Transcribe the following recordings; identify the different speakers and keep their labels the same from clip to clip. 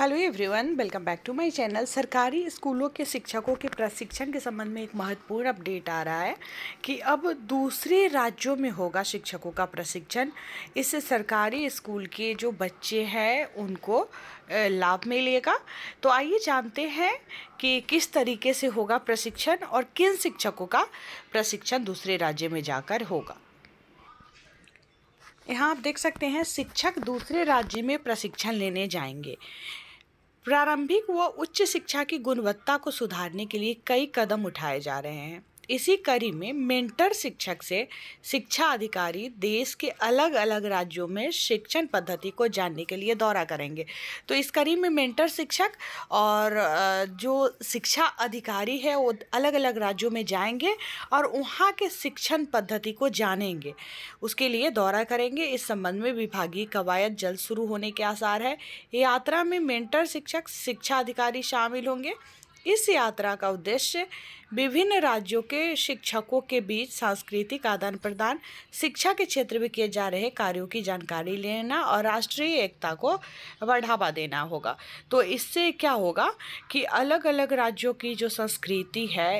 Speaker 1: hello everyone welcome back to my channel सरकारी स्कूलों के शिक्षकों के प्रशिक्षण के संबंध में एक महत्वपूर्ण अपडेट आ रहा है कि अब दूसरे राज्यों में होगा शिक्षकों का प्रशिक्षण इससे सरकारी स्कूल के जो बच्चे हैं उनको लाभ मिलेगा तो आइए जानते हैं कि किस तरीके से होगा प्रशिक्षण और किन शिक्षकों का प्रशिक्षण दूसरे राज्य में जाकर होगा यहाँ आप देख सकते हैं शिक्षक दूसरे राज्य में प्रशिक्षण लेने जाएंगे प्रारंभिक व उच्च शिक्षा की गुणवत्ता को सुधारने के लिए कई कदम उठाए जा रहे हैं इसी कड़ी में मेंटर शिक्षक से शिक्षा अधिकारी देश के अलग अलग राज्यों में शिक्षण पद्धति को जानने के लिए दौरा करेंगे तो इस कड़ी में मेंटर शिक्षक और जो शिक्षा अधिकारी है वो अलग अलग राज्यों में जाएंगे और वहाँ के शिक्षण पद्धति को जानेंगे उसके लिए दौरा करेंगे इस संबंध में विभागीय कवायद जल्द शुरू होने के आसार है यात्रा में मेंटर शिक्षक शिक्षा अधिकारी शामिल होंगे इस यात्रा का उद्देश्य विभिन्न राज्यों के शिक्षकों के बीच सांस्कृतिक आदान प्रदान शिक्षा के क्षेत्र में किए जा रहे कार्यों की जानकारी लेना और राष्ट्रीय एकता को बढ़ावा देना होगा तो इससे क्या होगा कि अलग अलग राज्यों की जो संस्कृति है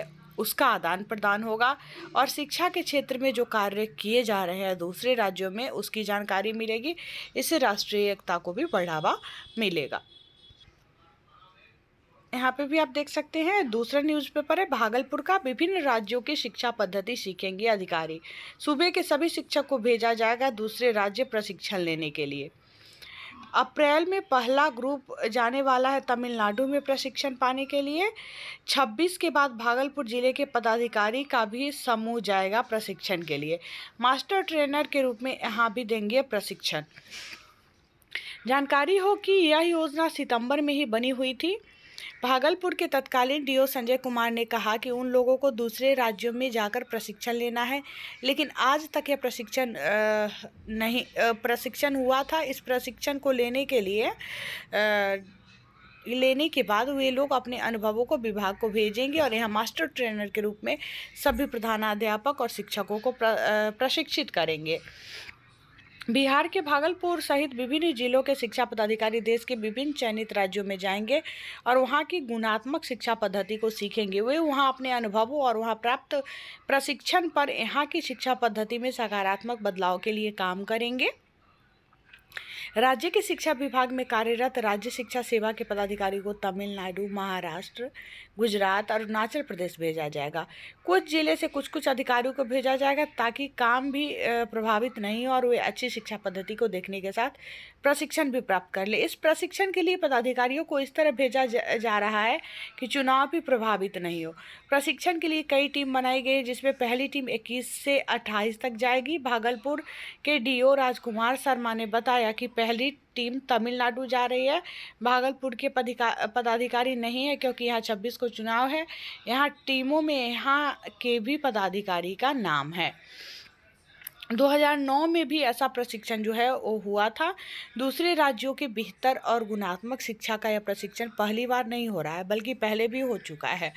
Speaker 1: उसका आदान प्रदान होगा और शिक्षा के क्षेत्र में जो कार्य किए जा रहे हैं दूसरे राज्यों में उसकी जानकारी मिलेगी इससे राष्ट्रीय एकता को भी बढ़ावा मिलेगा यहाँ पे भी आप देख सकते हैं दूसरा न्यूज़पेपर है भागलपुर का विभिन्न राज्यों की शिक्षा पद्धति सीखेंगे अधिकारी सूबे के सभी शिक्षक को भेजा जाएगा दूसरे राज्य प्रशिक्षण लेने के लिए अप्रैल में पहला ग्रुप जाने वाला है तमिलनाडु में प्रशिक्षण पाने के लिए 26 के बाद भागलपुर जिले के पदाधिकारी का भी समूह जाएगा प्रशिक्षण के लिए मास्टर ट्रेनर के रूप में यहाँ भी देंगे प्रशिक्षण जानकारी हो कि यह योजना सितंबर में ही बनी हुई थी भागलपुर के तत्कालीन डीओ संजय कुमार ने कहा कि उन लोगों को दूसरे राज्यों में जाकर प्रशिक्षण लेना है लेकिन आज तक यह प्रशिक्षण नहीं प्रशिक्षण हुआ था इस प्रशिक्षण को लेने के लिए आ, लेने के बाद वे लोग अपने अनुभवों को विभाग को भेजेंगे और यहाँ मास्टर ट्रेनर के रूप में सभी प्रधानाध्यापक और शिक्षकों को प्रशिक्षित करेंगे बिहार के भागलपुर सहित विभिन्न जिलों के शिक्षा पदाधिकारी देश के विभिन्न चयनित राज्यों में जाएंगे और वहां की गुणात्मक शिक्षा पद्धति को सीखेंगे वे वहां अपने अनुभवों और वहां प्राप्त प्रशिक्षण पर यहां की शिक्षा पद्धति में सकारात्मक बदलाव के लिए काम करेंगे राज्य के शिक्षा विभाग में कार्यरत राज्य शिक्षा सेवा के पदाधिकारी को तमिलनाडु महाराष्ट्र गुजरात और अरुणाचल प्रदेश भेजा जाएगा कुछ जिले से कुछ कुछ अधिकारियों को भेजा जाएगा ताकि काम भी प्रभावित नहीं हो और वे अच्छी शिक्षा पद्धति को देखने के साथ प्रशिक्षण भी प्राप्त कर ले इस प्रशिक्षण के लिए पदाधिकारियों को इस तरह भेजा जा रहा है कि चुनाव भी प्रभावित नहीं हो प्रशिक्षण के लिए कई टीम बनाई गई जिसमें पहली टीम इक्कीस से अट्ठाईस तक जाएगी भागलपुर के ओ राजकुमार शर्मा ने बताया बताया कि पहली टीम तमिलनाडु जा रही है भागलपुर के पदाधिकारी नहीं है क्योंकि यहाँ 26 को चुनाव है यहाँ टीमों में यहाँ के भी पदाधिकारी का नाम है 2009 में भी ऐसा प्रशिक्षण जो है वो हुआ था दूसरे राज्यों के बेहतर और गुणात्मक शिक्षा का यह प्रशिक्षण पहली बार नहीं हो रहा है बल्कि पहले भी हो चुका है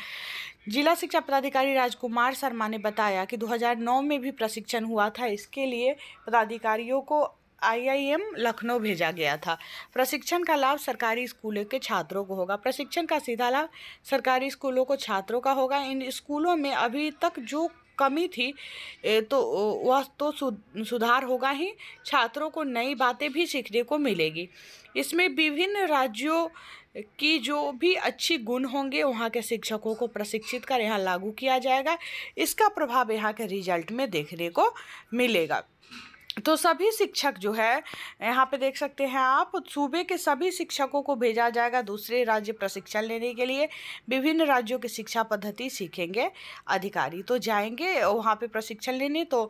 Speaker 1: जिला शिक्षा पदाधिकारी राजकुमार शर्मा ने बताया कि 2009 में भी प्रशिक्षण हुआ था इसके लिए पदाधिकारियों को आईआईएम लखनऊ भेजा गया था प्रशिक्षण का लाभ सरकारी स्कूलों के छात्रों को होगा प्रशिक्षण का सीधा लाभ सरकारी स्कूलों को छात्रों का होगा इन स्कूलों में अभी तक जो कमी थी तो वह तो सुधार होगा ही छात्रों को नई बातें भी सीखने को मिलेगी इसमें विभिन्न राज्यों की जो भी अच्छी गुण होंगे वहाँ के शिक्षकों को प्रशिक्षित कर यहाँ लागू किया जाएगा इसका प्रभाव यहाँ के रिजल्ट में देखने को मिलेगा तो सभी शिक्षक जो है यहाँ पे देख सकते हैं आप सूबे के सभी शिक्षकों को भेजा जाएगा दूसरे राज्य प्रशिक्षण लेने के लिए विभिन्न राज्यों की शिक्षा पद्धति सीखेंगे अधिकारी तो जाएंगे वहाँ पे प्रशिक्षण लेने तो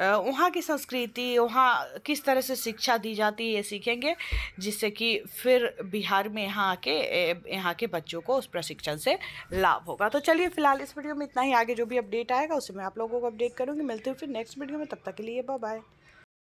Speaker 1: वहाँ की संस्कृति वहाँ किस तरह से शिक्षा दी जाती है ये सीखेंगे जिससे कि फिर बिहार में यहाँ आके यहाँ के बच्चों को उस प्रशिक्षण से लाभ होगा तो चलिए फिलहाल इस वीडियो में इतना ही आगे जो भी अपडेट आएगा उसे मैं आप लोगों को अपडेट करूँगी मिलते हुए फिर नेक्स्ट वीडियो में तब तक के लिए बाय